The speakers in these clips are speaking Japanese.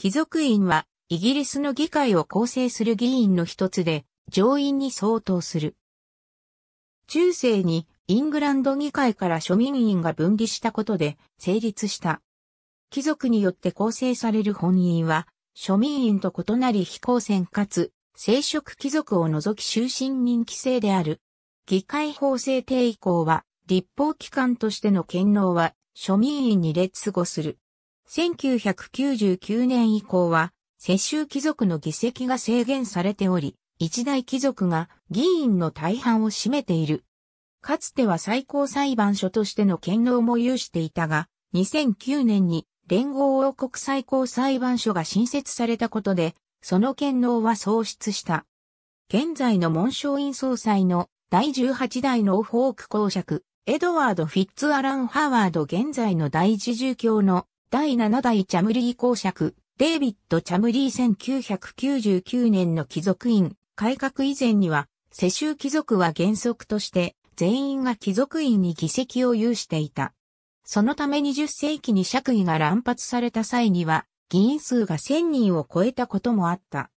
貴族院は、イギリスの議会を構成する議員の一つで、上院に相当する。中世にイングランド議会から庶民院が分離したことで成立した。貴族によって構成される本院は、庶民院と異なり非公選かつ、聖職貴族を除き終身任期制である。議会法制定以降は、立法機関としての権能は、庶民院に列後する。1999年以降は、世襲貴族の議席が制限されており、一大貴族が議員の大半を占めている。かつては最高裁判所としての権能も有していたが、2009年に連合王国最高裁判所が新設されたことで、その権能は喪失した。現在の文章院総裁の第18代のフォーク公爵、エドワード・フィッツ・アラン・ハワード現在の第一重教の第7代チャムリー公爵、デイビッド・チャムリー1999年の貴族院改革以前には、世襲貴族は原則として全員が貴族院に議席を有していた。そのため20世紀に爵位が乱発された際には、議員数が1000人を超えたこともあった。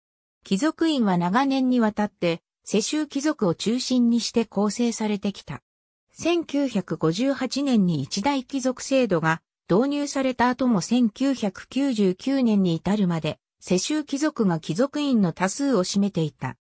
貴族院は長年にわたって、世襲貴族を中心にして構成されてきた。1958年に一大貴族制度が導入された後も1999年に至るまで、世襲貴族が貴族院の多数を占めていた。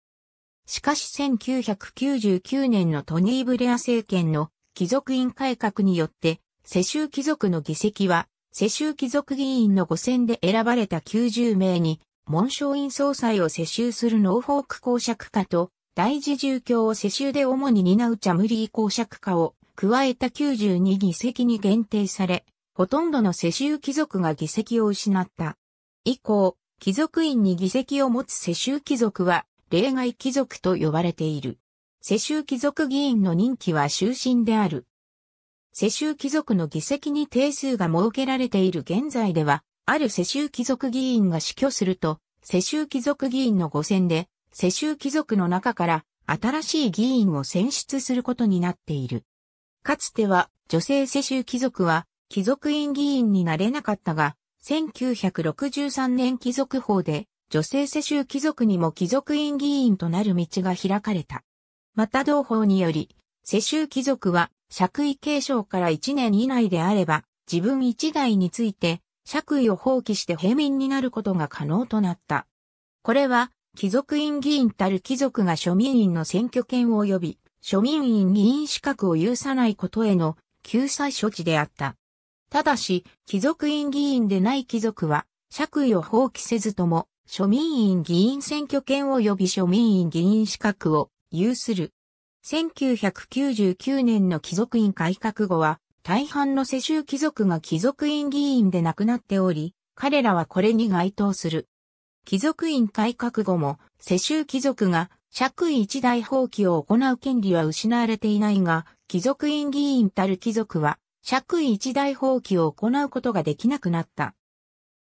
しかし1999年のトニー・ブレア政権の貴族院改革によって、世襲貴族の議席は、世襲貴族議員の5選で選ばれた90名に、紋章院総裁を世襲するノーフォーク公爵家と、大事住居を世襲で主に担うチャムリー公爵家を加えた92議席に限定され、ほとんどの世襲貴族が議席を失った。以降、貴族院に議席を持つ世襲貴族は、例外貴族と呼ばれている。世襲貴族議員の任期は終身である。世襲貴族の議席に定数が設けられている現在では、ある世襲貴族議員が死去すると、世襲貴族議員の5選で、世襲貴族の中から新しい議員を選出することになっている。かつては、女性世襲貴族は、貴族院議員になれなかったが、1963年貴族法で、女性世襲貴族にも貴族院議員となる道が開かれた。また同法により、世襲貴族は、爵位継承から1年以内であれば、自分一代について、爵位を放棄して平民になることが可能となった。これは、貴族院議員たる貴族が庶民院の選挙権を及び、庶民院議員資格を有さないことへの救済処置であった。ただし、貴族院議員でない貴族は、爵位を放棄せずとも、庶民院議員選挙権及び庶民院議員資格を有する。1999年の貴族院改革後は、大半の世襲貴族が貴族院議員で亡くなっており、彼らはこれに該当する。貴族院改革後も、世襲貴族が爵位一代放棄を行う権利は失われていないが、貴族院議員たる貴族は、爵位一代放棄を行うことができなくなった。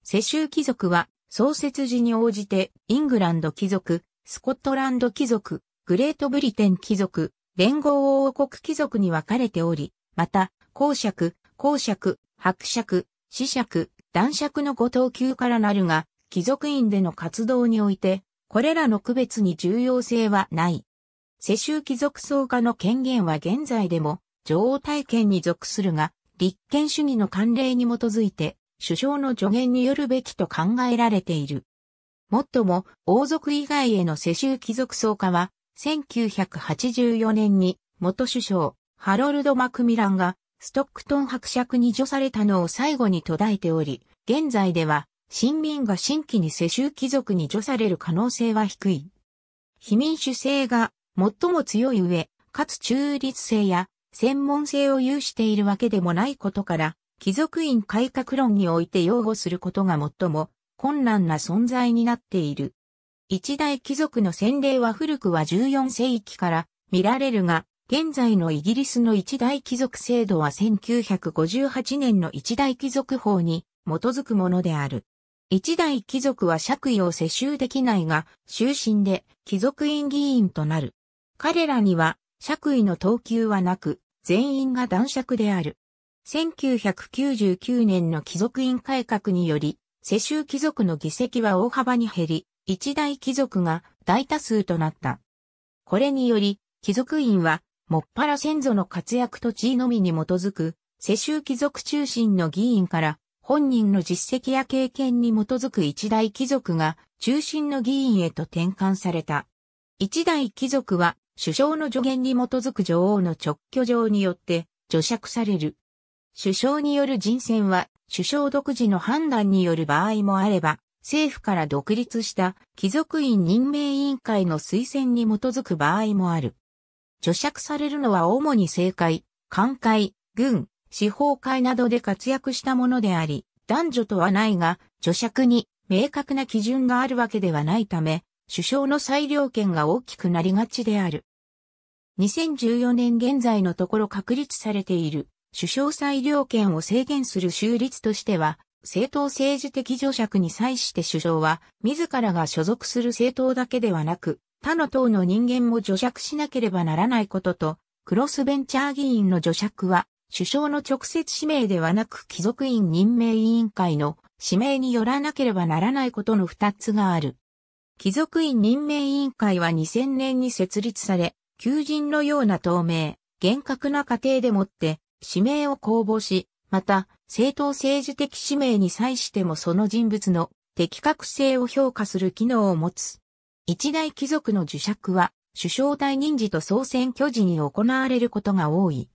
世襲貴族は創設時に応じてイングランド貴族、スコットランド貴族、グレートブリテン貴族、連合王国貴族に分かれており、また、公爵、公爵、伯爵、子爵、男爵のご等級からなるが、貴族院での活動において、これらの区別に重要性はない。世襲貴族総家の権限は現在でも女王体験に属するが、立憲主義の慣例に基づいて、首相の助言によるべきと考えられている。もっとも、王族以外への世襲貴族層化は、1984年に元首相、ハロルド・マクミランが、ストックトン伯爵に除されたのを最後に途絶えており、現在では、新民が新規に世襲貴族に除される可能性は低い。非民主性が最も強い上、かつ中立性や専門性を有しているわけでもないことから、貴族院改革論において擁護することが最も困難な存在になっている。一大貴族の洗礼は古くは14世紀から見られるが、現在のイギリスの一大貴族制度は1958年の一大貴族法に基づくものである。一大貴族は爵位を世襲できないが、終身で貴族院議員となる。彼らには爵位の等級はなく、全員が男爵である。1999年の貴族院改革により、世襲貴族の議席は大幅に減り、一大貴族が大多数となった。これにより、貴族院は、もっぱら先祖の活躍と地位のみに基づく、世襲貴族中心の議員から、本人の実績や経験に基づく一大貴族が中心の議員へと転換された。一大貴族は首相の助言に基づく女王の直居状によって除釈される。首相による人選は、首相独自の判断による場合もあれば、政府から独立した貴族院任命委員会の推薦に基づく場合もある。除釈されるのは主に政界、官界、軍、司法界などで活躍したものであり、男女とはないが、除釈に明確な基準があるわけではないため、首相の裁量権が大きくなりがちである。2014年現在のところ確立されている首相裁量権を制限する州立としては、政党政治的助釈に際して首相は、自らが所属する政党だけではなく、他の党の人間も助釈しなければならないことと、クロスベンチャー議員の助釈は、首相の直接指名ではなく貴族院任命委員会の指名によらなければならないことの二つがある。貴族院任命委員会は2000年に設立され、求人のような透明、厳格な過程でもって、指名を公募し、また、政党政治的指名に際してもその人物の的確性を評価する機能を持つ。一大貴族の受釈は、首相退任時と総選挙時に行われることが多い。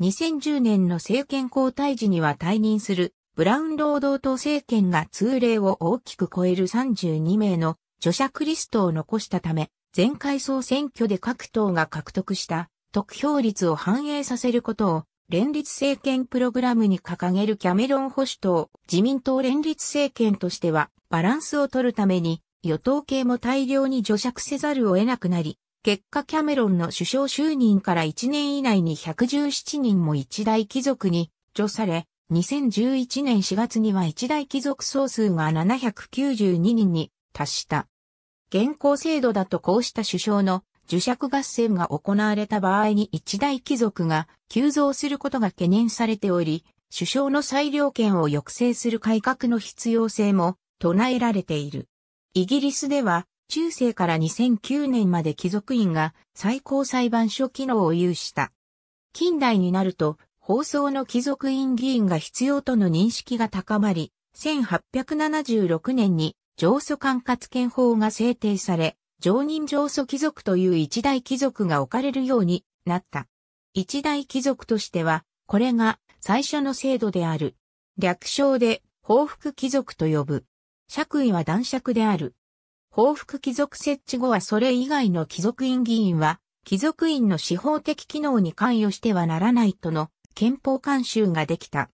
2010年の政権交代時には退任するブラウン労働党政権が通例を大きく超える32名の著者リストを残したため、前回総選挙で各党が獲得した得票率を反映させることを連立政権プログラムに掲げるキャメロン保守党、自民党連立政権としてはバランスを取るために与党系も大量に除釈せざるを得なくなり、結果キャメロンの首相就任から1年以内に117人も一大貴族に除され、2011年4月には一大貴族総数が792人に達した。現行制度だとこうした首相の受釈合戦が行われた場合に一大貴族が急増することが懸念されており、首相の裁量権を抑制する改革の必要性も唱えられている。イギリスでは中世から2009年まで貴族院が最高裁判所機能を有した。近代になると放送の貴族院議員が必要との認識が高まり、1876年に上訴管轄権法が制定され、常任上訴貴族という一大貴族が置かれるようになった。一大貴族としては、これが最初の制度である。略称で報復貴族と呼ぶ。爵位は男爵である。報復貴族設置後はそれ以外の貴族院議員は、貴族院の司法的機能に関与してはならないとの憲法監修ができた。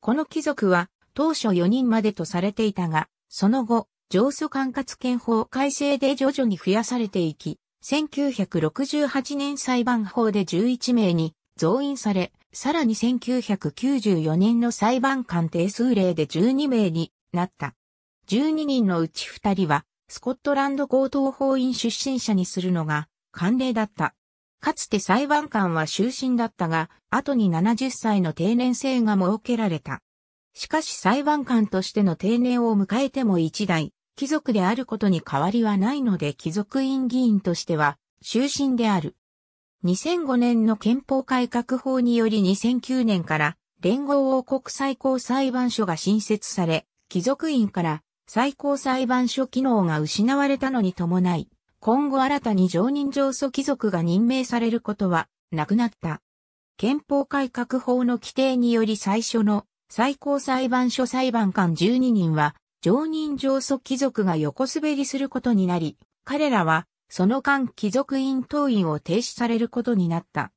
この貴族は当初4人までとされていたが、その後、上訴管轄憲法改正で徐々に増やされていき、1968年裁判法で11名に増員され、さらに1994年の裁判官定数例で12名になった。12人のうち2人は、スコットランド高等法院出身者にするのが慣例だった。かつて裁判官は終身だったが、後に70歳の定年制が設けられた。しかし裁判官としての定年を迎えても一代、貴族であることに変わりはないので貴族院議員としては終身である。2005年の憲法改革法により2009年から連合王国最高裁判所が新設され、貴族院から最高裁判所機能が失われたのに伴い、今後新たに常任上訴貴族が任命されることはなくなった。憲法改革法の規定により最初の最高裁判所裁判官12人は常任上訴貴族が横滑りすることになり、彼らはその間貴族院党員を停止されることになった。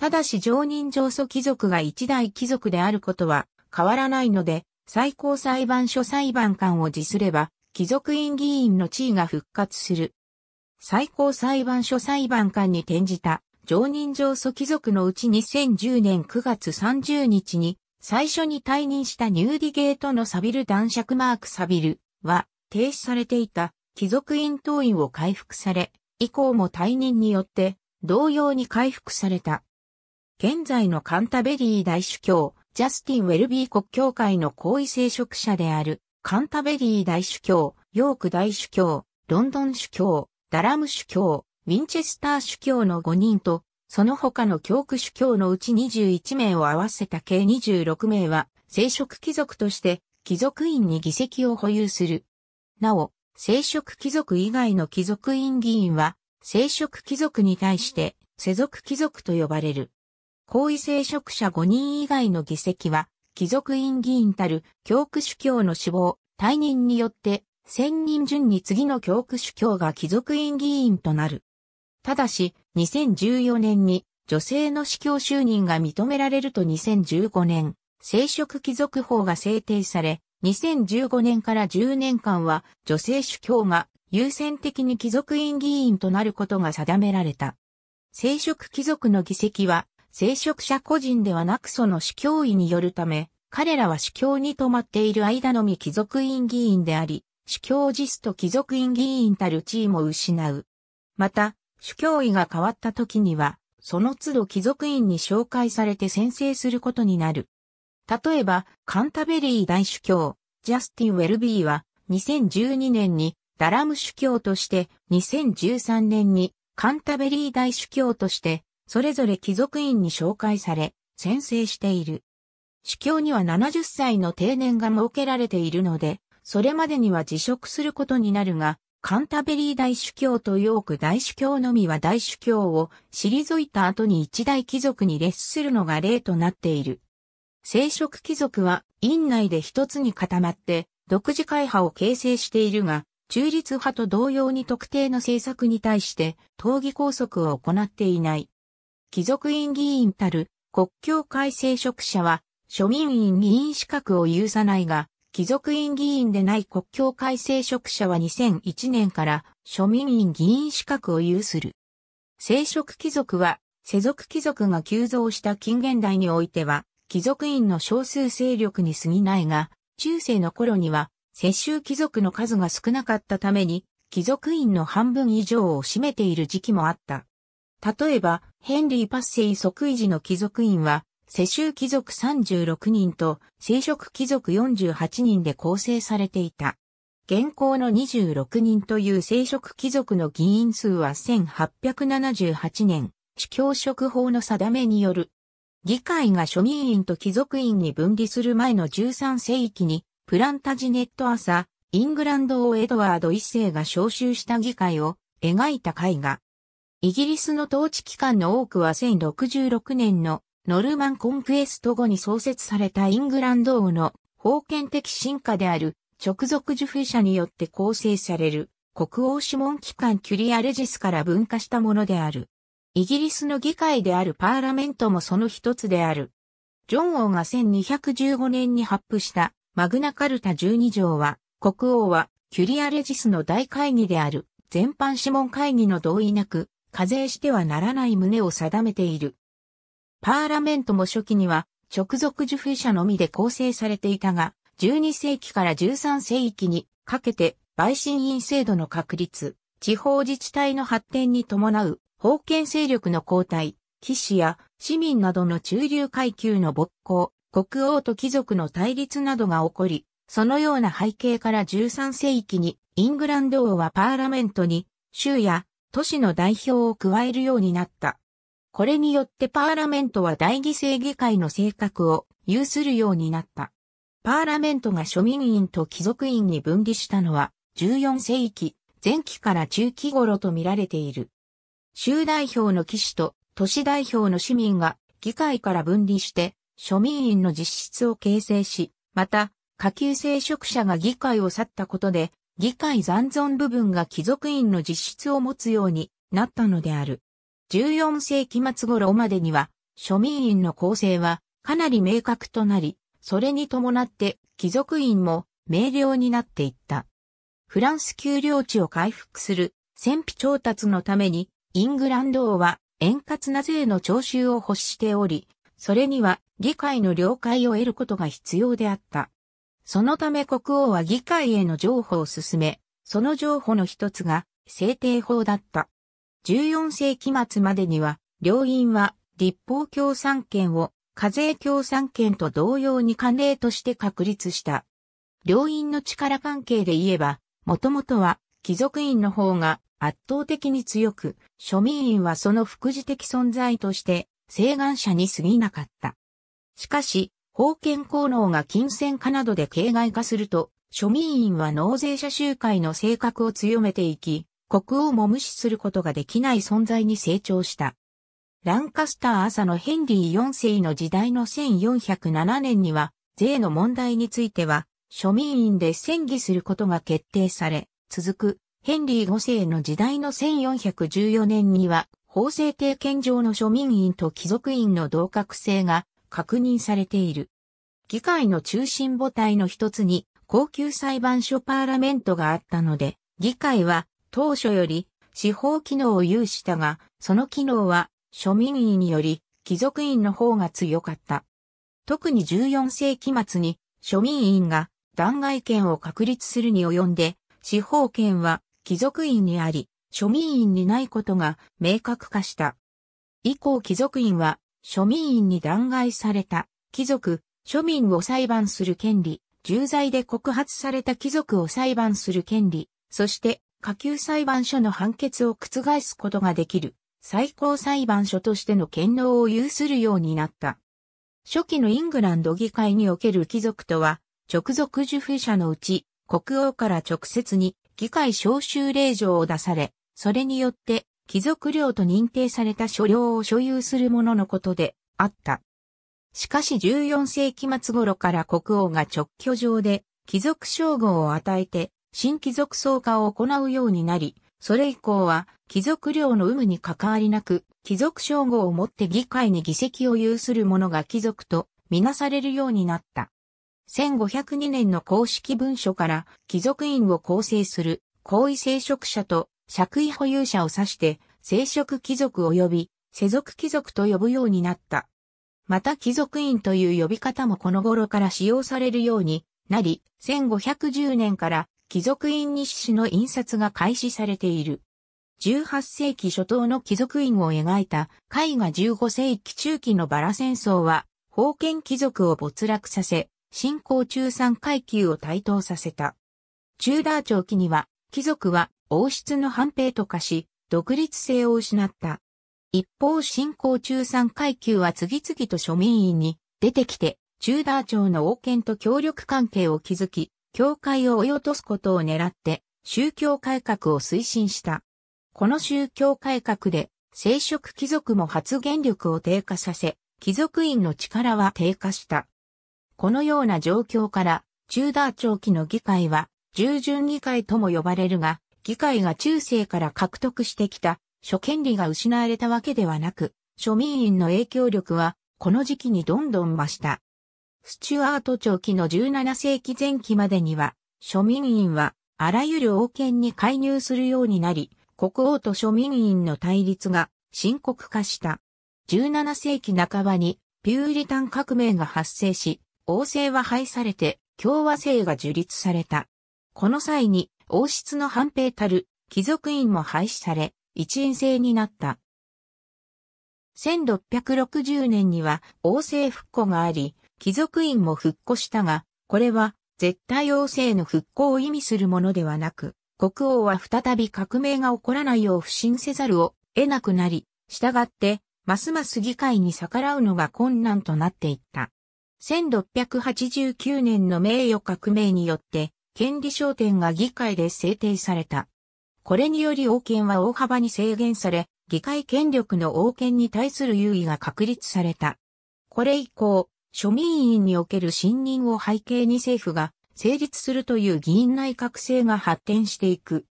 ただし常任上訴貴族が一代貴族であることは変わらないので、最高裁判所裁判官を辞すれば、貴族院議員の地位が復活する。最高裁判所裁判官に転じた常任上訴貴族のうち2010年9月30日に最初に退任したニューディゲートのサビル男爵マーク・サビルは停止されていた貴族院党員を回復され、以降も退任によって同様に回復された。現在のカンタベリー大主教、ジャスティン・ウェルビー国教会の高位聖職者である、カンタベリー大主教、ヨーク大主教、ロンドン主教、ダラム主教、ウィンチェスター主教の5人と、その他の教区主教のうち21名を合わせた計26名は、聖職貴族として、貴族院に議席を保有する。なお、聖職貴族以外の貴族院議員は、聖職貴族に対して、世俗貴族と呼ばれる。行位聖職者5人以外の議席は、貴族院議員たる教区主教の死亡、退任によって千任順に次の教区主教が貴族院議員となる。ただし、2014年に女性の司教就任が認められると2015年、聖職貴族法が制定され、2015年から10年間は女性主教が優先的に貴族院議員となることが定められた。聖職貴族の議席は、聖職者個人ではなくその司教委によるため、彼らは司教に泊まっている間のみ貴族院議員であり、主教ジスト貴族院議員たる地位も失う。また、主教位が変わった時には、その都度貴族院に紹介されて宣誓することになる。例えば、カンタベリー大主教、ジャスティン・ウェルビーは、2012年にダラム主教として、2013年にカンタベリー大主教として、それぞれ貴族院に紹介され、宣誓している。主教には70歳の定年が設けられているので、それまでには辞職することになるが、カンタベリー大主教とヨーク大主教のみは大主教を退いた後に一大貴族に列するのが例となっている。聖職貴族は院内で一つに固まって独自会派を形成しているが、中立派と同様に特定の政策に対して討議拘束を行っていない。貴族院議員たる国教会聖職者は庶民院議員資格を有さないが、貴族院議員でない国境改正職者は2001年から庶民院議員資格を有する。聖職貴族は、世俗貴族が急増した近現代においては、貴族院の少数勢力に過ぎないが、中世の頃には、世襲貴族の数が少なかったために、貴族院の半分以上を占めている時期もあった。例えば、ヘンリー・パッセイ即位時の貴族院は、世襲貴族36人と聖職貴族48人で構成されていた。現行の26人という聖職貴族の議員数は1878年、主教職法の定めによる。議会が庶民院と貴族院に分離する前の13世紀に、プランタジネット朝、イングランド王エドワード一世が召集した議会を描いた絵画。イギリスの統治機関の多くは1066年のノルマンコンクエスト後に創設されたイングランド王の封建的進化である直属受封者によって構成される国王諮問機関キュリアレジスから分化したものである。イギリスの議会であるパーラメントもその一つである。ジョン王が1215年に発布したマグナカルタ12条は、国王はキュリアレジスの大会議である全般諮問会議の同意なく課税してはならない旨を定めている。パーラメントも初期には直属受封者のみで構成されていたが、12世紀から13世紀にかけて陪審員制度の確立、地方自治体の発展に伴う封建勢力の交代、騎士や市民などの中流階級の勃興、国王と貴族の対立などが起こり、そのような背景から13世紀にイングランド王はパーラメントに州や都市の代表を加えるようになった。これによってパーラメントは大議制議会の性格を有するようになった。パーラメントが庶民院と貴族院に分離したのは14世紀前期から中期頃と見られている。州代表の騎士と都市代表の市民が議会から分離して庶民院の実質を形成し、また下級聖職者が議会を去ったことで議会残存部分が貴族院の実質を持つようになったのである。14世紀末頃までには、庶民院の構成はかなり明確となり、それに伴って貴族院も明瞭になっていった。フランス給料地を回復する戦費調達のために、イングランド王は円滑な税の徴収を欲しており、それには議会の了解を得ることが必要であった。そのため国王は議会への譲歩を進め、その譲歩の一つが制定法だった。14世紀末までには、両院は立法共産権を課税共産権と同様に慣例として確立した。両院の力関係で言えば、もともとは貴族院の方が圧倒的に強く、庶民院はその副次的存在として、請願者に過ぎなかった。しかし、封建功能が金銭化などで形骸化すると、庶民院は納税者集会の性格を強めていき、国王も無視することができない存在に成長した。ランカスター朝のヘンリー4世の時代の1407年には、税の問題については、庶民院で戦議することが決定され、続く、ヘンリー5世の時代の1414年には、法制定権上の庶民院と貴族院の同格性が確認されている。議会の中心母体の一つに、高級裁判所パーラメントがあったので、議会は当初より司法機能を有したが、その機能は庶民院により貴族院の方が強かった。特に14世紀末に庶民院が弾劾権を確立するに及んで、司法権は貴族院にあり、庶民院にないことが明確化した。以降貴族院は庶民院に弾劾された貴族、庶民を裁判する権利、重罪で告発された貴族を裁判する権利、そして下級裁判所の判決を覆すことができる最高裁判所としての権能を有するようになった。初期のイングランド議会における貴族とは、直属受封者のうち、国王から直接に議会召集令状を出され、それによって貴族領と認定された所領を所有する者のことであった。しかし14世紀末頃から国王が直居上で貴族称号を与えて新貴族総化を行うようになり、それ以降は貴族領の有無に関わりなく、貴族称号をもって議会に議席を有する者が貴族とみなされるようになった。1502年の公式文書から貴族院を構成する皇位聖職者と爵位保有者を指して聖職貴族及び世俗貴族と呼ぶようになった。また貴族院という呼び方もこの頃から使用されるようになり、1510年から貴族院日誌の印刷が開始されている。18世紀初頭の貴族院を描いた絵画15世紀中期のバラ戦争は、封建貴族を没落させ、新興中産階級を台頭させた。チューダー長期には、貴族は王室の反兵と化し、独立性を失った。一方新興中産階級は次々と庶民院に出てきて、チューダー朝の王権と協力関係を築き、教会を追い落とすことを狙って宗教改革を推進した。この宗教改革で聖職貴族も発言力を低下させ、貴族院の力は低下した。このような状況から、中ダー長期の議会は、従順議会とも呼ばれるが、議会が中世から獲得してきた、諸権利が失われたわけではなく、庶民院の影響力は、この時期にどんどん増した。スチュアート長期の17世紀前期までには、庶民院はあらゆる王権に介入するようになり、国王と庶民院の対立が深刻化した。17世紀半ばにピューリタン革命が発生し、王政は廃されて共和制が樹立された。この際に王室の反兵たる貴族院も廃止され、一院制になった。1660年には王政復古があり、貴族院も復古したが、これは絶対王政の復興を意味するものではなく、国王は再び革命が起こらないよう不信せざるを得なくなり、従って、ますます議会に逆らうのが困難となっていった。1689年の名誉革命によって、権利焦点が議会で制定された。これにより王権は大幅に制限され、議会権力の王権に対する優位が確立された。これ以降、庶民院における信任を背景に政府が成立するという議員内閣制が発展していく。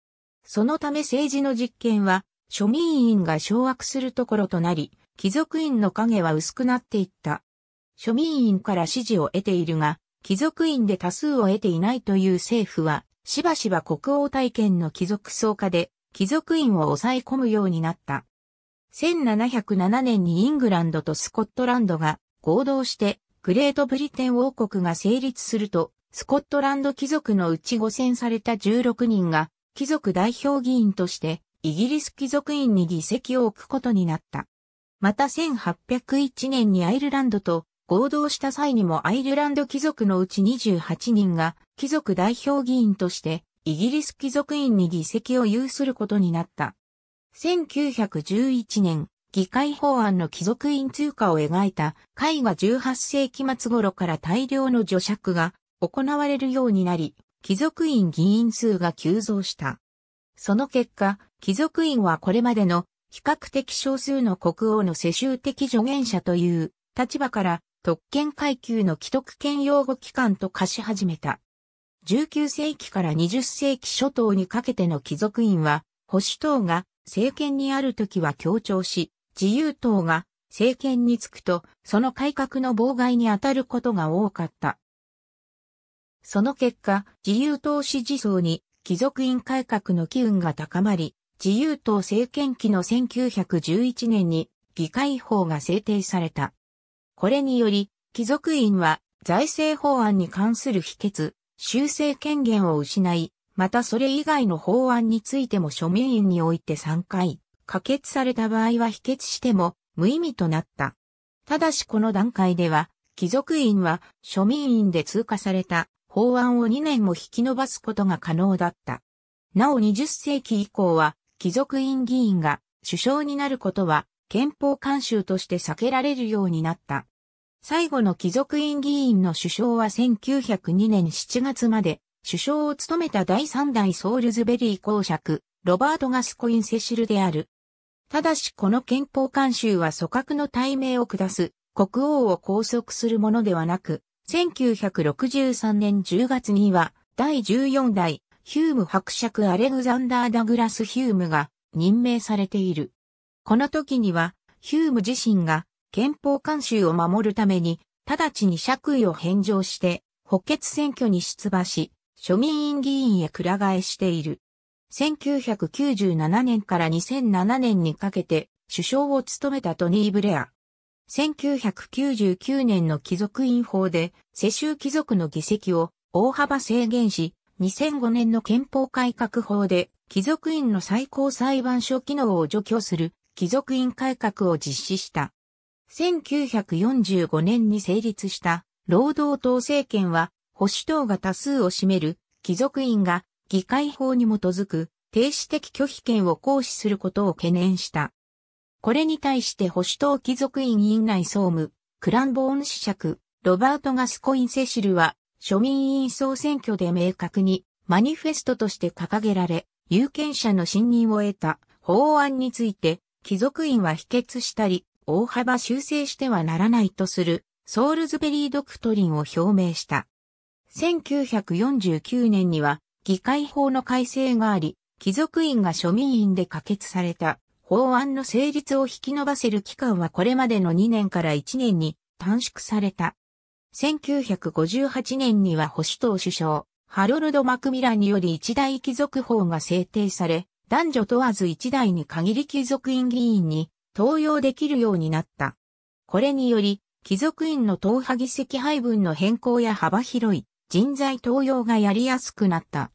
そのため政治の実権は庶民院が掌握するところとなり、貴族院の影は薄くなっていった。庶民院から支持を得ているが、貴族院で多数を得ていないという政府は、しばしば国王体験の貴族層化で、貴族院を抑え込むようになった。1707年にイングランドとスコットランドが合同してグレートブリテン王国が成立すると、スコットランド貴族のうち5選された16人が、貴族代表議員として、イギリス貴族院に議席を置くことになった。また1801年にアイルランドと合同した際にもアイルランド貴族のうち28人が貴族代表議員としてイギリス貴族院に議席を有することになった。1911年、議会法案の貴族院通貨を描いた絵画18世紀末頃から大量の除釈が行われるようになり、貴族院議員数が急増した。その結果、貴族院はこれまでの比較的少数の国王の世襲的助言者という立場から特権階級の既得権擁護機関と化し始めた。19世紀から20世紀初頭にかけての貴族院は保守党が政権にある時は強調し、自由党が政権に就くと、その改革の妨害に当たることが多かった。その結果、自由党支持層に貴族院改革の機運が高まり、自由党政権期の1911年に議会法が制定された。これにより、貴族院は財政法案に関する否決、修正権限を失い、またそれ以外の法案についても庶民院において3回、可決された場合は否決しても無意味となった。ただしこの段階では、貴族院は庶民院で通過された法案を2年も引き延ばすことが可能だった。なお20世紀以降は、貴族院議員が首相になることは憲法慣習として避けられるようになった。最後の貴族院議員の首相は1902年7月まで首相を務めた第3代ソールズベリー公爵、ロバート・ガスコイン・セシルである。ただしこの憲法監修は組閣の大名を下す、国王を拘束するものではなく、1963年10月には、第14代、ヒューム伯爵アレグザンダー・ダグラス・ヒュームが任命されている。この時には、ヒューム自身が憲法監修を守るために、直ちに爵位を返上して、補欠選挙に出馬し、庶民院議員へくら替えしている。1997年から2007年にかけて首相を務めたトニー・ブレア。1999年の貴族院法で世襲貴族の議席を大幅制限し、2005年の憲法改革法で貴族院の最高裁判所機能を除去する貴族院改革を実施した。1945年に成立した労働党政権は保守党が多数を占める貴族院が議会法に基づく停止的拒否権を行使することを懸念した。これに対して保守党貴族院院内総務、クランボーン子爵、ロバート・ガスコイン・セシルは、庶民委員総選挙で明確にマニフェストとして掲げられ、有権者の信任を得た法案について、貴族院は否決したり、大幅修正してはならないとする、ソールズベリー・ドクトリンを表明した。1949年には、議会法の改正があり、貴族院が庶民院で可決された法案の成立を引き延ばせる期間はこれまでの2年から1年に短縮された。1958年には保守党首相、ハロルド・マクミランにより一大貴族法が制定され、男女問わず一代に限り貴族院議員に登用できるようになった。これにより、貴族院の党派議席配分の変更や幅広い人材登用がやりやすくなった。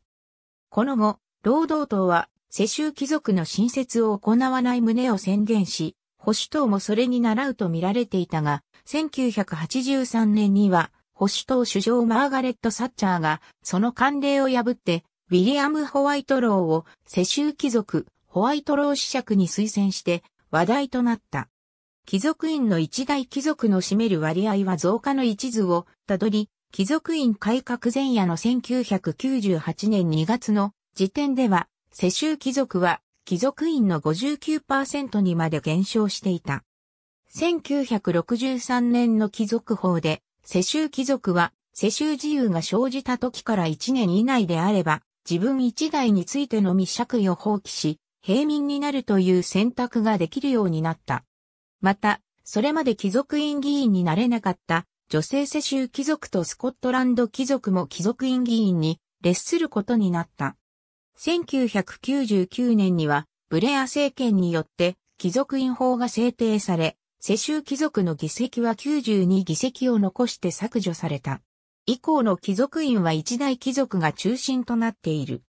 この後、労働党は世襲貴族の新設を行わない旨を宣言し、保守党もそれに倣うと見られていたが、1983年には保守党首相マーガレット・サッチャーがその慣例を破って、ウィリアム・ホワイトローを世襲貴族、ホワイトロー子爵に推薦して話題となった。貴族院の一大貴族の占める割合は増加の一途をたどり、貴族院改革前夜の1998年2月の時点では、世襲貴族は貴族院の59%にまで減少していた。1963年の貴族法で、世襲貴族は世襲自由が生じた時から1年以内であれば、自分一代についてのみ釈位を放棄し、平民になるという選択ができるようになった。また、それまで貴族院議員になれなかった女性世襲貴族とスコットランド貴族も貴族院議員に列することになった。1999年には、ブレア政権によって貴族院法が制定され、世襲貴族の議席は92議席を残して削除された。以降の貴族院は一大貴族が中心となっている。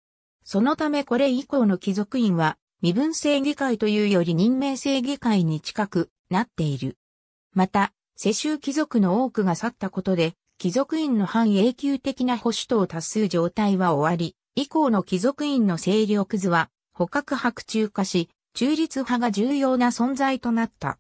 そのためこれ以降の貴族院は身分制議会というより任命制議会に近くなっている。また、世襲貴族の多くが去ったことで、貴族院の半永久的な保守等を多数状態は終わり、以降の貴族院の勢力図は、捕獲白中化し、中立派が重要な存在となった。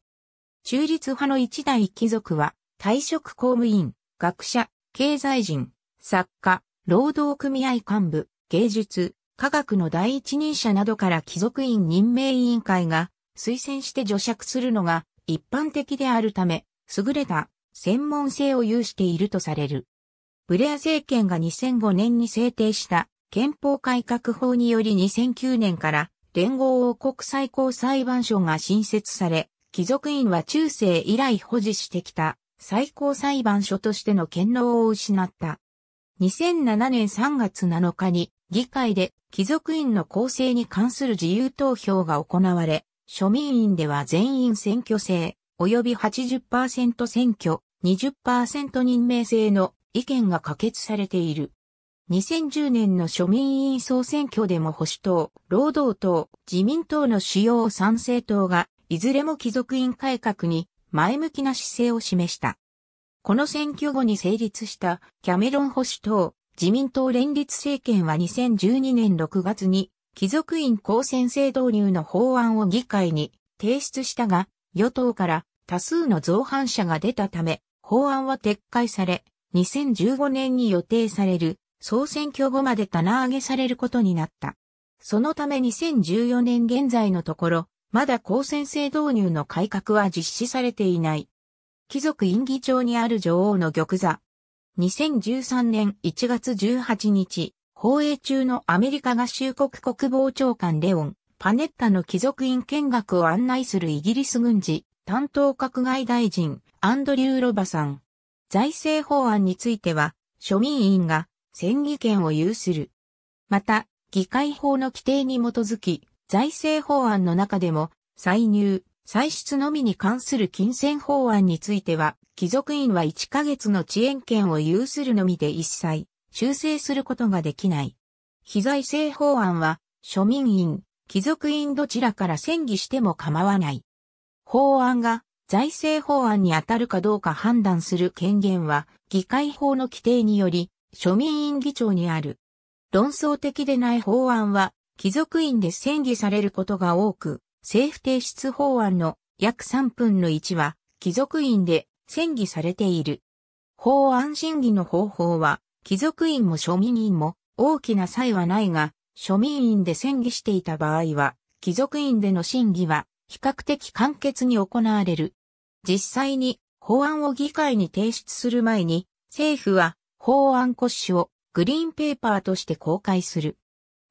中立派の一代貴族は、退職公務員、学者、経済人、作家、労働組合幹部、芸術、科学の第一人者などから貴族院任命委員会が推薦して除釈するのが一般的であるため、優れた専門性を有しているとされる。ブレア政権が2005年に制定した憲法改革法により2009年から連合王国最高裁判所が新設され、貴族院は中世以来保持してきた最高裁判所としての権能を失った。2007年3月7日に議会で貴族院の構成に関する自由投票が行われ、庶民院では全員選挙制、及び80%選挙、20%任命制の意見が可決されている。2010年の庶民委員総選挙でも保守党、労働党、自民党の主要賛成党が、いずれも貴族院改革に前向きな姿勢を示した。この選挙後に成立したキャメロン保守党、自民党連立政権は2012年6月に貴族院公選制導入の法案を議会に提出したが、与党から多数の造反者が出たため、法案は撤回され、2015年に予定される総選挙後まで棚上げされることになった。そのため2014年現在のところ、まだ公選制導入の改革は実施されていない。貴族院議長にある女王の玉座。2013年1月18日、放映中のアメリカ合衆国国防長官レオン、パネッタの貴族院見学を案内するイギリス軍事担当閣外大臣アンドリュー・ロバさん。財政法案については庶民院員が選議権を有する。また、議会法の規定に基づき、財政法案の中でも、歳入、歳出のみに関する金銭法案については、貴族院は1ヶ月の遅延権を有するのみで一切、修正することができない。非財政法案は、庶民院、貴族院どちらから戦議しても構わない。法案が財政法案に当たるかどうか判断する権限は議会法の規定により庶民院議長にある。論争的でない法案は貴族院で戦議されることが多く、政府提出法案の約3分の1は貴族院で戦議されている。法案審議の方法は貴族院も庶民院も大きな差異はないが、庶民院で戦議していた場合は、貴族院での審議は比較的簡潔に行われる。実際に法案を議会に提出する前に、政府は法案骨子をグリーンペーパーとして公開する。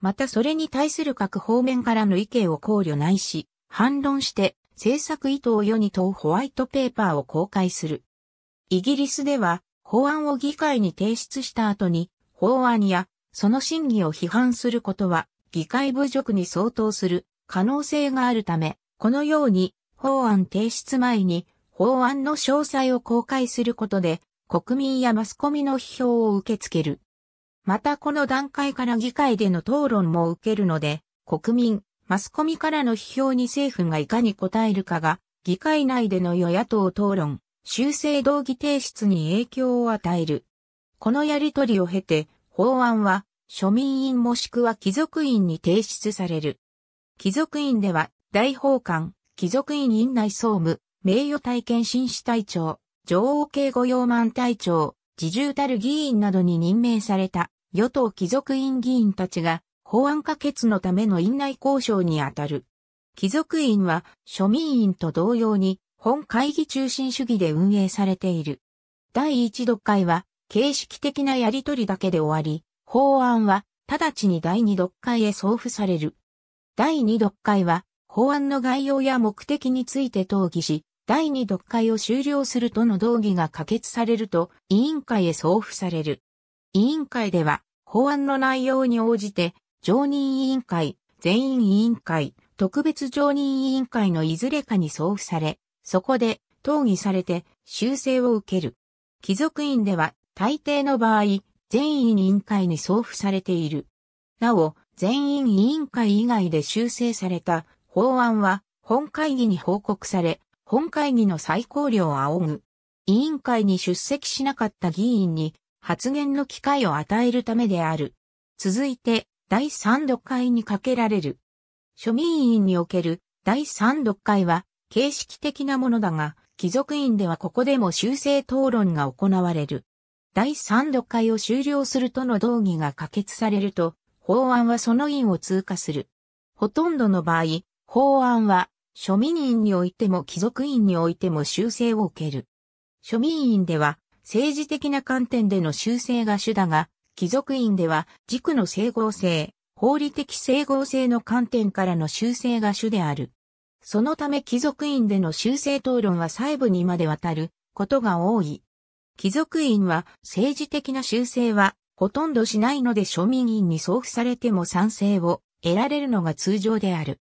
またそれに対する各方面からの意見を考慮ないし、反論して政策意図を世に問うホワイトペーパーを公開する。イギリスでは法案を議会に提出した後に法案やその審議を批判することは、議会侮辱に相当する可能性があるため、このように法案提出前に法案の詳細を公開することで国民やマスコミの批評を受け付ける。またこの段階から議会での討論も受けるので、国民、マスコミからの批評に政府がいかに応えるかが、議会内での与野党討論、修正動議提出に影響を与える。このやりとりを経て、法案は庶民院もしくは貴族院に提出される。貴族院では、大法官、貴族院院内総務、名誉体験紳士隊長、女王警護用満隊長、自重たる議員などに任命された与党貴族院議員たちが法案可決のための院内交渉にあたる。貴族院は庶民院と同様に本会議中心主義で運営されている。第一読会は形式的なやりとりだけで終わり、法案は、直ちに第二読解へ送付される。第二読解は、法案の概要や目的について討議し、第二読解を終了するとの動議が可決されると、委員会へ送付される。委員会では、法案の内容に応じて、常任委員会、全員委員会、特別常任委員会のいずれかに送付され、そこで、討議されて、修正を受ける。貴族院では、大抵の場合、全員委員会に送付されている。なお、全員委員会以外で修正された法案は本会議に報告され、本会議の最高量を仰ぐ。委員会に出席しなかった議員に発言の機会を与えるためである。続いて、第三読会にかけられる。庶民委員における第三読会は形式的なものだが、貴族院ではここでも修正討論が行われる。第3度会を終了するとの動議が可決されると、法案はその委員を通過する。ほとんどの場合、法案は、庶民委員においても貴族委員においても修正を受ける。庶民委員では、政治的な観点での修正が主だが、貴族院では軸の整合性、法理的整合性の観点からの修正が主である。そのため貴族院での修正討論は細部にまでわたることが多い。貴族院は政治的な修正はほとんどしないので庶民院に送付されても賛成を得られるのが通常である。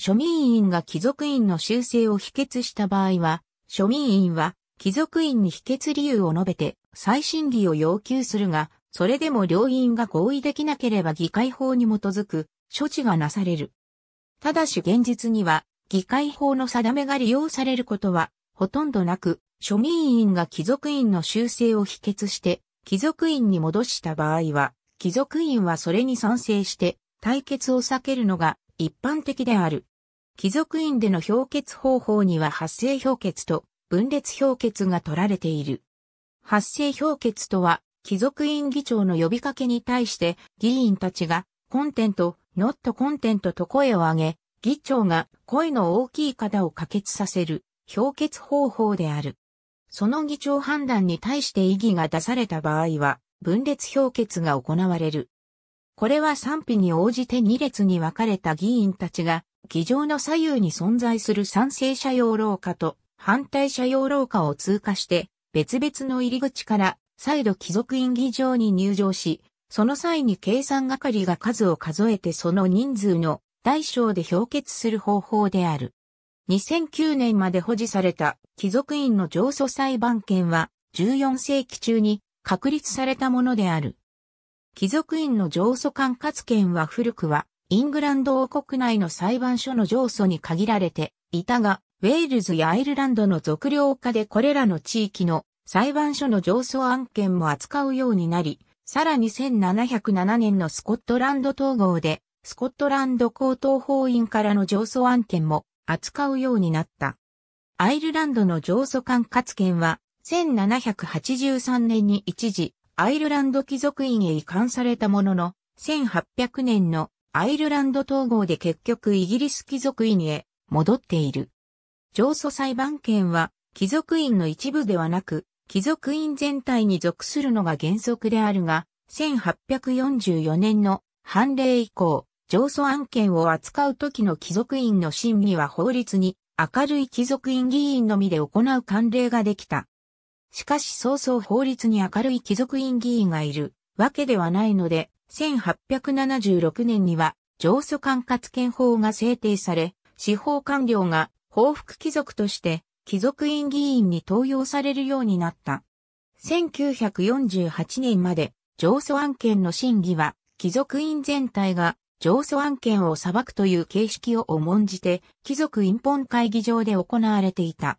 庶民院が貴族院の修正を否決した場合は、庶民院は貴族院に否決理由を述べて再審議を要求するが、それでも両院が合意できなければ議会法に基づく処置がなされる。ただし現実には議会法の定めが利用されることはほとんどなく、庶民院が貴族院の修正を否決して、貴族院に戻した場合は、貴族院はそれに賛成して、対決を避けるのが一般的である。貴族院での評決方法には発生評決と分裂評決が取られている。発生評決とは、貴族院議長の呼びかけに対して議員たちがコンテント、ノットコンテントと声を上げ、議長が声の大きい方を可決させる評決方法である。その議長判断に対して異議が出された場合は、分裂評決が行われる。これは賛否に応じて2列に分かれた議員たちが、議場の左右に存在する賛成者用廊下と反対者用廊下を通過して、別々の入り口から再度貴族院議場に入場し、その際に計算係が数を数えてその人数の大小で評決する方法である。2009年まで保持された貴族院の上訴裁判権は14世紀中に確立されたものである。貴族院の上訴管轄権は古くはイングランド王国内の裁判所の上訴に限られていたが、ウェールズやアイルランドの属領下でこれらの地域の裁判所の上訴案件も扱うようになり、さらに1707年のスコットランド統合で、スコットランド高等法院からの上訴案件も扱うようになった。アイルランドの上訴管轄権は、1783年に一時、アイルランド貴族院へ移管されたものの、1800年のアイルランド統合で結局イギリス貴族院へ戻っている。上訴裁判権は貴族院の一部ではなく、貴族院全体に属するのが原則であるが、1844年の判例以降、上訴案件を扱う時の貴族院の審議は法律に明るい貴族院議員のみで行う慣例ができた。しかし早々法律に明るい貴族院議員がいるわけではないので、1876年には上訴管轄権法が制定され、司法官僚が報復貴族として貴族院議員に登用されるようになった。1948年まで上訴案件の審議は貴族院全体が上訴案件を裁くという形式を重んじて、貴族隠本会議場で行われていた。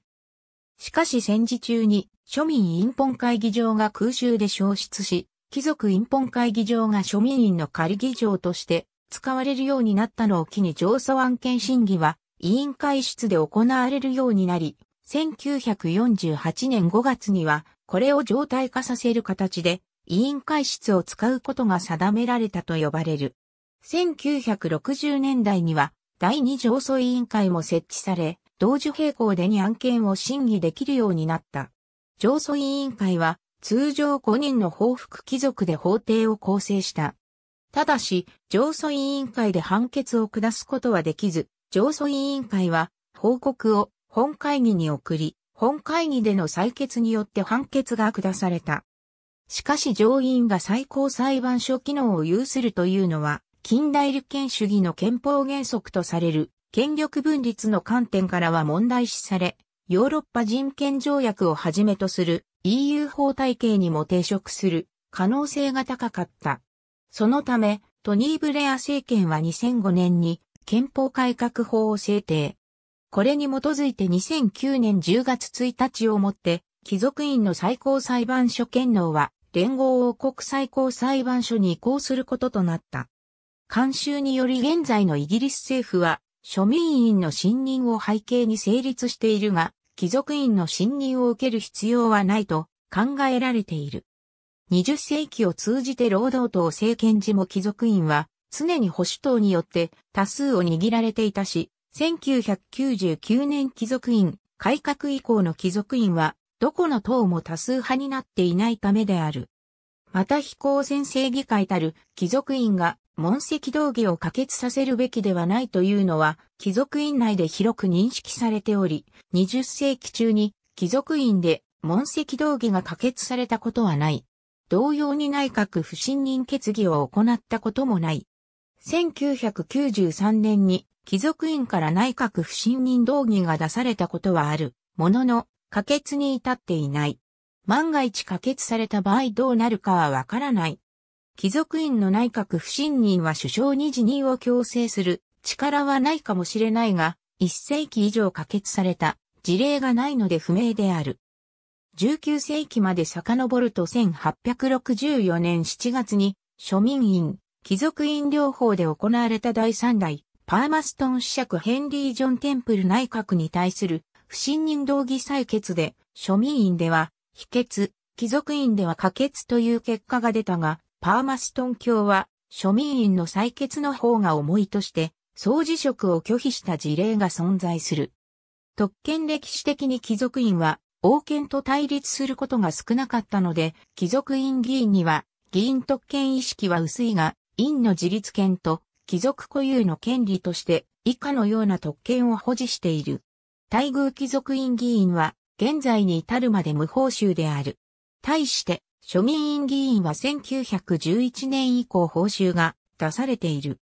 しかし戦時中に庶民隠本会議場が空襲で消失し、貴族隠本会議場が庶民院の仮議場として使われるようになったのを機に上訴案件審議は委員会室で行われるようになり、1948年5月にはこれを常態化させる形で委員会室を使うことが定められたと呼ばれる。1960年代には第二上訴委員会も設置され、同時並行でに案件を審議できるようになった。上訴委員会は通常5人の報復貴族で法廷を構成した。ただし、上訴委員会で判決を下すことはできず、上訴委員会は報告を本会議に送り、本会議での採決によって判決が下された。しかし上院が最高裁判所機能を有するというのは、近代立憲主義の憲法原則とされる権力分立の観点からは問題視され、ヨーロッパ人権条約をはじめとする EU 法体系にも抵触する可能性が高かった。そのため、トニー・ブレア政権は2005年に憲法改革法を制定。これに基づいて2009年10月1日をもって、貴族院の最高裁判所権能は連合王国最高裁判所に移行することとなった。慣習により現在のイギリス政府は、庶民院の信任を背景に成立しているが、貴族院の信任を受ける必要はないと考えられている。20世紀を通じて労働党政権時も貴族院は常に保守党によって多数を握られていたし、1999年貴族院改革以降の貴族院はどこの党も多数派になっていないためである。また非行選正議会たる貴族院が問責動議を可決させるべきではないというのは、貴族院内で広く認識されており、20世紀中に貴族院で問責動議が可決されたことはない。同様に内閣不信任決議を行ったこともない。1993年に貴族院から内閣不信任動議が出されたことはある、ものの、可決に至っていない。万が一可決された場合どうなるかはわからない。貴族院の内閣不信任は首相に辞任を強制する力はないかもしれないが、1世紀以上可決された事例がないので不明である。19世紀まで遡ると1864年7月に庶民院、貴族院両方で行われた第3代パーマストン子爵ヘンリー・ジョン・テンプル内閣に対する不信任動議採決で庶民院では否決、貴族院では可決という結果が出たが、パーマストン教は庶民員の採決の方が重いとして、総辞職を拒否した事例が存在する。特権歴史的に貴族院は、王権と対立することが少なかったので、貴族院議員には、議員特権意識は薄いが、院の自立権と貴族固有の権利として、以下のような特権を保持している。待遇貴族院議員は、現在に至るまで無報酬である。対して、庶民院議員は1911年以降報酬が出されている。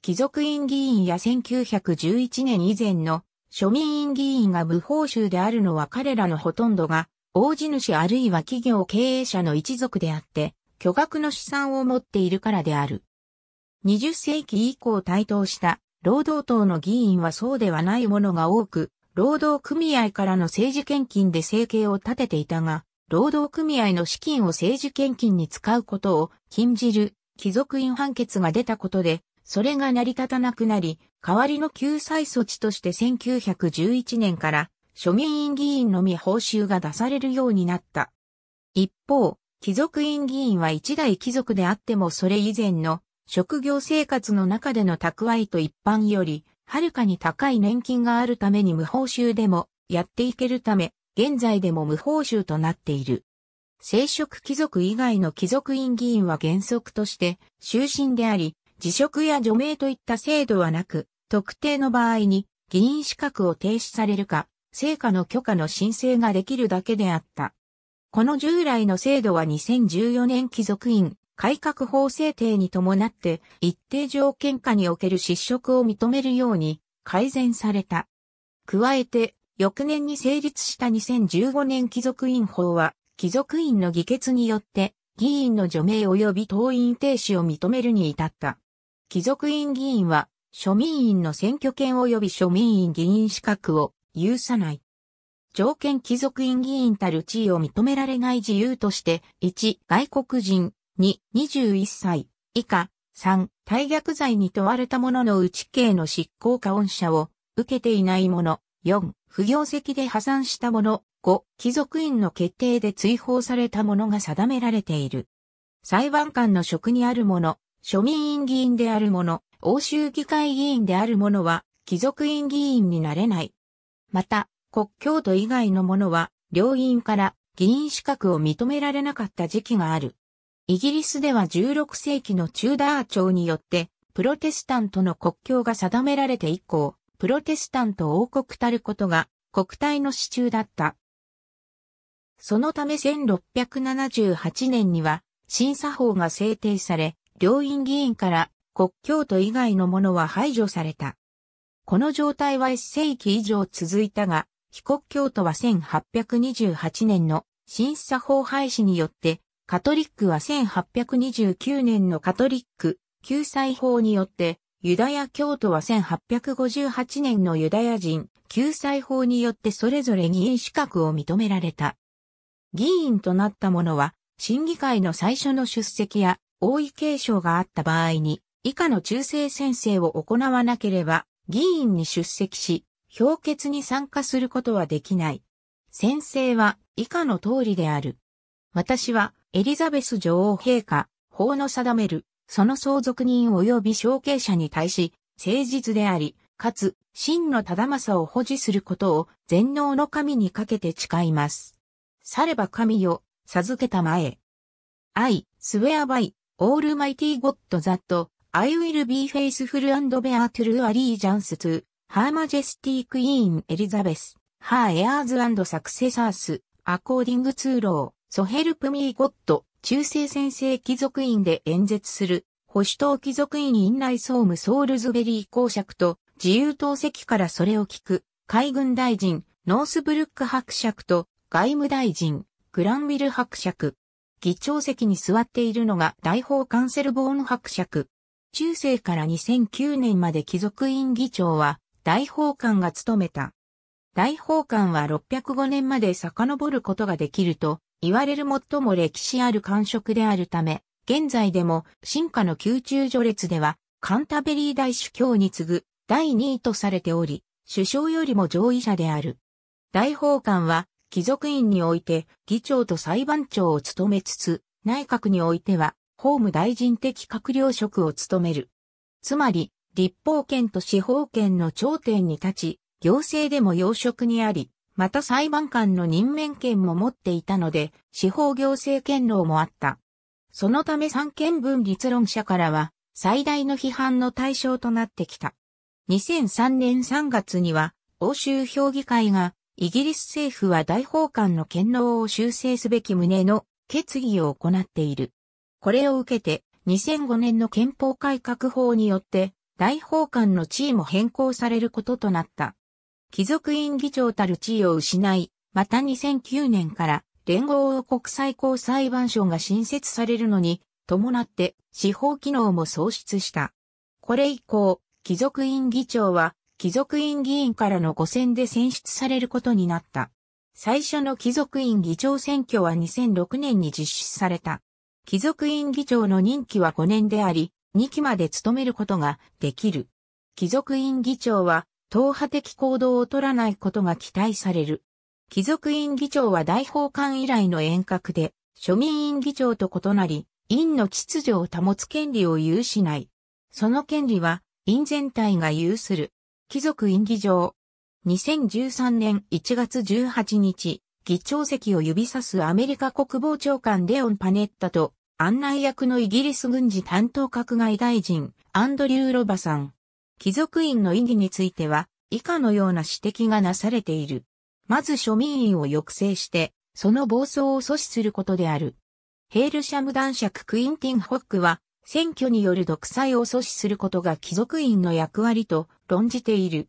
貴族院議員や1911年以前の庶民院議員が無報酬であるのは彼らのほとんどが、大地主あるいは企業経営者の一族であって、巨額の資産を持っているからである。20世紀以降台頭した労働党の議員はそうではないものが多く、労働組合からの政治献金で生計を立てていたが、労働組合の資金を政治献金に使うことを禁じる貴族院判決が出たことで、それが成り立たなくなり、代わりの救済措置として1911年から庶民院議員のみ報酬が出されるようになった。一方、貴族院議員は一代貴族であってもそれ以前の職業生活の中での蓄えと一般より、はるかに高い年金があるために無報酬でもやっていけるため、現在でも無報酬となっている。聖職貴族以外の貴族院議員は原則として終身であり、辞職や除名といった制度はなく、特定の場合に議員資格を停止されるか、成果の許可の申請ができるだけであった。この従来の制度は2014年貴族院改革法制定に伴って一定条件下における失職を認めるように改善された。加えて翌年に成立した2015年貴族院法は、貴族院の議決によって、議員の除名及び党員停止を認めるに至った。貴族院議員は、庶民院の選挙権及び庶民院議員資格を有さない。条件貴族院議員たる地位を認められない自由として、1、外国人、2、21歳、以下、3、大逆罪に問われた者のうち刑の執行か恩赦を受けていない者、4、不行績で破産した者、5、貴族院の決定で追放された者が定められている。裁判官の職にある者、庶民院議員である者、欧州議会議員である者は、貴族院議員になれない。また、国境と以外の者は、両院から議員資格を認められなかった時期がある。イギリスでは16世紀のチューダー朝によって、プロテスタントの国境が定められて以降、プロテスタント王国たることが国体の支柱だった。そのため1678年には審査法が制定され、両院議員から国教徒以外のものは排除された。この状態は1世紀以上続いたが、被国教徒は1828年の審査法廃止によって、カトリックは1829年のカトリック救済法によってユダヤ教徒は1858年のユダヤ人救済法によってそれぞれ議員資格を認められた。議員となった者は、審議会の最初の出席や、王位継承があった場合に、以下の中世宣誓を行わなければ、議員に出席し、評決に参加することはできない。宣誓は以下の通りである。私はエリザベス女王陛下、法の定めるその相続人及び承継者に対し、誠実であり、かつ、真の忠正を保持することを全能の神にかけて誓います。されば神よ、授けたまえ。I swear by Almighty God that I will be faithful and bear true allegiance to Her Majesty Queen Elizabeth, her heirs and successors, according to law, so help me God. 中世先生貴族院で演説する、保守党貴族院院内総務ソールズベリー公爵と、自由党席からそれを聞く、海軍大臣、ノースブルック伯爵と、外務大臣、グランウィル伯爵。議長席に座っているのが大法カンセルボーン伯爵。中世から2009年まで貴族院議長は大法官が務めた。大法官は605年まで遡ることができると言われる最も歴史ある官職であるため、現在でも、進化の宮中序列では、カンタベリー大主教に次ぐ第2位とされており、首相よりも上位者である。大法官は、貴族院において議長と裁判長を務めつつ、内閣においては法務大臣的閣僚職を務める。つまり、立法権と司法権の頂点に立ち、行政でも要職にあり、また裁判官の任免権も持っていたので、司法行政権能もあった。そのため三権分立論者からは、最大の批判の対象となってきた。2003年3月には、欧州評議会が、イギリス政府は大法官の権能を修正すべき旨の決議を行っている。これを受けて、2005年の憲法改革法によって、大法官の地位も変更されることとなった。貴族院議長たる地位を失い、また2009年から連合王国最高裁判所が新設されるのに、伴って司法機能も喪失した。これ以降、貴族院議長は貴族院議員からの5選で選出されることになった。最初の貴族院議長選挙は2006年に実施された。貴族院議長の任期は5年であり、2期まで務めることができる。貴族院議長は党派的行動を取らないことが期待される。貴族院議長は大法官以来の遠隔で、庶民院議長と異なり、院の秩序を保つ権利を有しない。その権利は、院全体が有する。貴族院議場。2013年1月18日、議長席を指さすアメリカ国防長官レオン・パネッタと、案内役のイギリス軍事担当閣外大臣、アンドリュー・ロバさん。貴族院の意義については、以下のような指摘がなされている。まず庶民院を抑制して、その暴走を阻止することである。ヘールシャム男爵クインティン・ホックは、選挙による独裁を阻止することが貴族院の役割と論じている。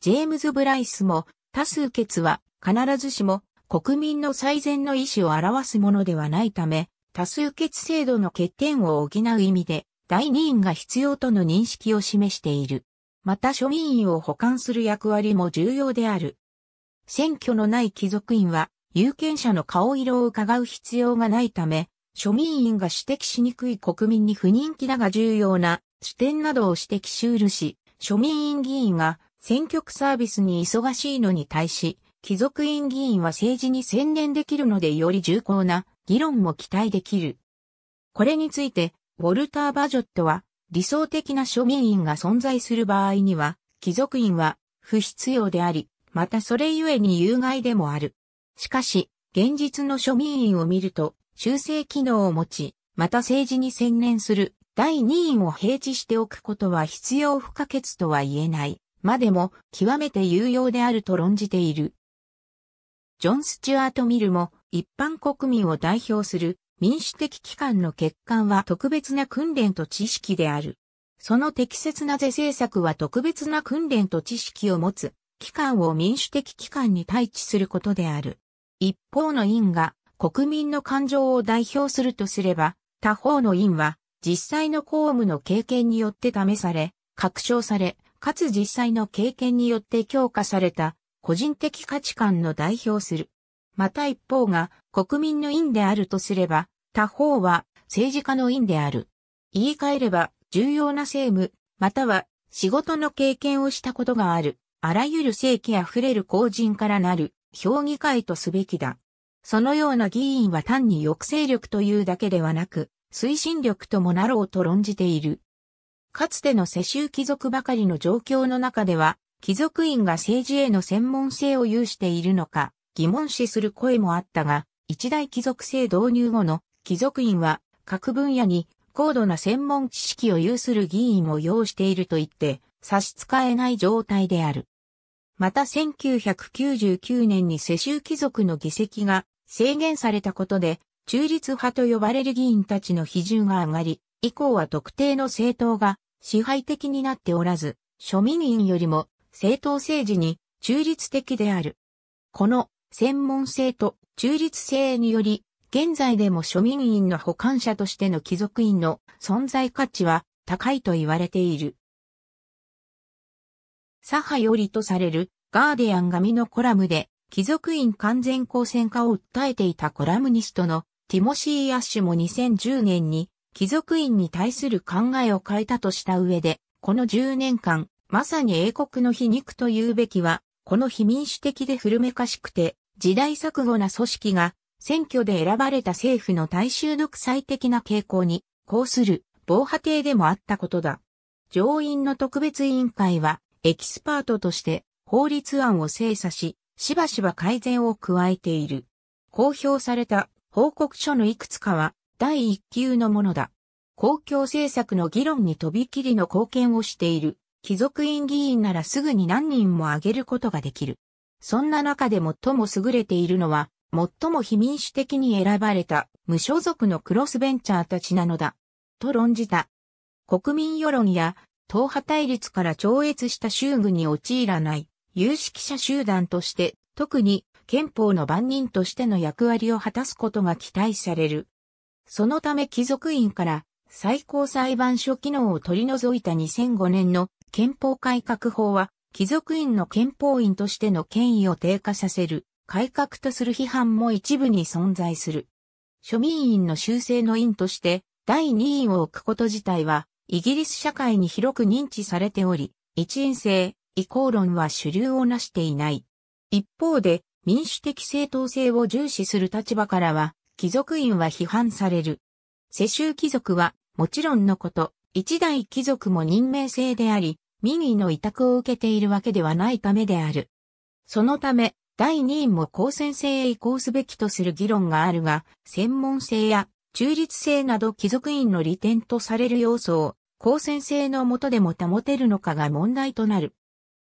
ジェームズ・ブライスも、多数決は必ずしも国民の最善の意思を表すものではないため、多数決制度の欠点を補う意味で第二員が必要との認識を示している。また庶民院を補完する役割も重要である。選挙のない貴族院は、有権者の顔色を伺う必要がないため、庶民院が指摘しにくい国民に不人気だが重要な視点などを指摘しうるし、庶民院議員が選挙区サービスに忙しいのに対し、貴族院議員は政治に専念できるのでより重厚な議論も期待できる。これについて、ウォルター・バジョットは、理想的な庶民院が存在する場合には、貴族院は不必要であり、またそれゆえに有害でもある。しかし、現実の庶民院を見ると、修正機能を持ち、また政治に専念する第二院を併置しておくことは必要不可欠とは言えない、までも極めて有用であると論じている。ジョン・スチュアート・ミルも一般国民を代表する民主的機関の欠陥は特別な訓練と知識である。その適切な是正策は特別な訓練と知識を持つ、機関を民主的機関に対置することである。一方の院が国民の感情を代表するとすれば、他方の院は実際の公務の経験によって試され、確証され、かつ実際の経験によって強化された個人的価値観の代表するまた一方が国民の因であるとすれば、他方は政治家の因である。言い換えれば、重要な政務、または仕事の経験をしたことがある、あらゆる正規あふれる公人からなる、評議会とすべきだ。そのような議員は単に抑制力というだけではなく、推進力ともなろうと論じている。かつての世襲貴族ばかりの状況の中では、貴族院が政治への専門性を有しているのか、疑問視する声もあったが、一大貴族制導入後の貴族院は各分野に高度な専門知識を有する議員を要していると言って差し支えない状態である。また1999年に世襲貴族の議席が制限されたことで中立派と呼ばれる議員たちの比重が上がり、以降は特定の政党が支配的になっておらず、庶民員よりも政党政治に中立的である。この専門性と中立性により、現在でも庶民院の保管者としての貴族院の存在価値は高いと言われている。左派よりとされるガーディアン紙のコラムで貴族院完全公選化を訴えていたコラムニストのティモシー・アッシュも2010年に貴族院に対する考えを変えたとした上で、この10年間、まさに英国の皮肉と言うべきは、この非民主的で古めかしくて、時代錯誤な組織が、選挙で選ばれた政府の大衆独裁的な傾向に、こうする防波堤でもあったことだ。上院の特別委員会は、エキスパートとして法律案を精査し、しばしば改善を加えている。公表された報告書のいくつかは、第一級のものだ。公共政策の議論に飛び切りの貢献をしている。貴族院議員ならすぐに何人も挙げることができる。そんな中で最も優れているのは、最も非民主的に選ばれた無所属のクロスベンチャーたちなのだ。と論じた。国民世論や党派対立から超越した州軍に陥らない有識者集団として、特に憲法の番人としての役割を果たすことが期待される。そのため貴族院から最高裁判所機能を取り除いた2005年の憲法改革法は、貴族院の憲法院としての権威を低下させる、改革とする批判も一部に存在する。庶民院の修正の院として、第二院を置くこと自体は、イギリス社会に広く認知されており、一院制、移行論は主流をなしていない。一方で、民主的正当性を重視する立場からは、貴族院は批判される。世襲貴族は、もちろんのこと、一代貴族も任命制であり、民意の委託を受けているわけではないためである。そのため、第2位も公選制へ移行すべきとする議論があるが、専門性や中立性など貴族院の利点とされる要素を公選制の下でも保てるのかが問題となる。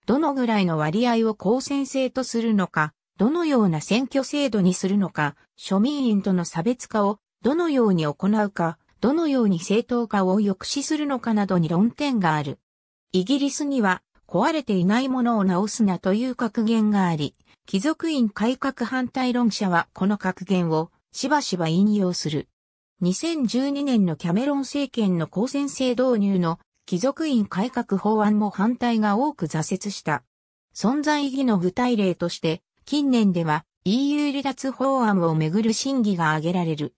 どのぐらいの割合を公選制とするのか、どのような選挙制度にするのか、庶民院との差別化をどのように行うか、どのように正当化を抑止するのかなどに論点がある。イギリスには壊れていないものを直すなという格言があり、貴族院改革反対論者はこの格言をしばしば引用する。2012年のキャメロン政権の公選制導入の貴族院改革法案も反対が多く挫折した。存在意義の具体例として、近年では EU 離脱法案をめぐる審議が挙げられる。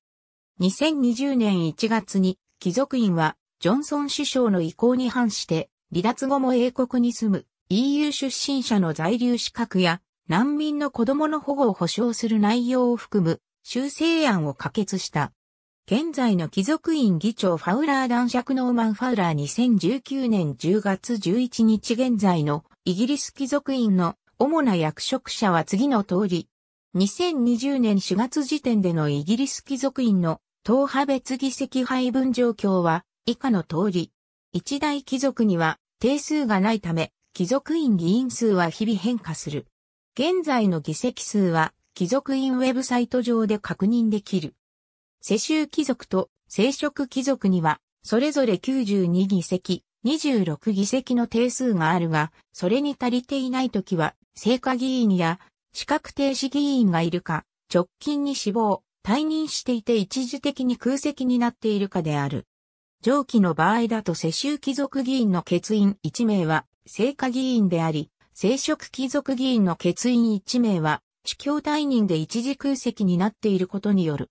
2020年1月に貴族院はジョンソン首相の意向に反して離脱後も英国に住む EU 出身者の在留資格や難民の子供の保護を保障する内容を含む修正案を可決した。現在の貴族院議長ファウラー男爵ノーマン・ファウラー2019年10月11日現在のイギリス貴族院の主な役職者は次の通り、2020年4月時点でのイギリス貴族院の党派別議席配分状況は以下の通り。一大貴族には定数がないため、貴族院議員数は日々変化する。現在の議席数は貴族院ウェブサイト上で確認できる。世襲貴族と聖職貴族には、それぞれ92議席、26議席の定数があるが、それに足りていないときは、聖火議員や資格停止議員がいるか、直近に死亡、退任していて一時的に空席になっているかである。上記の場合だと世襲貴族議員の欠員1名は、聖火議員であり、聖職貴族議員の欠員1名は、主教退任で一時空席になっていることによる。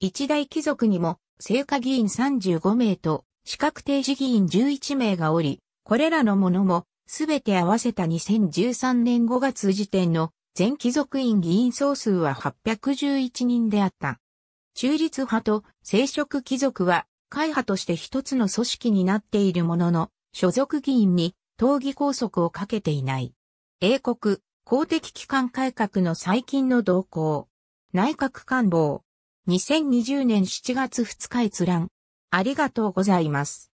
一大貴族にも、聖火議員35名と、資格停止議員11名がおり、これらのものも、すべて合わせた2013年5月時点の全貴族院議員総数は811人であった。中立派と聖職貴族は会派として一つの組織になっているものの、所属議員に党議拘束をかけていない。英国、公的機関改革の最近の動向。内閣官房。2020年7月2日閲覧。ありがとうございます。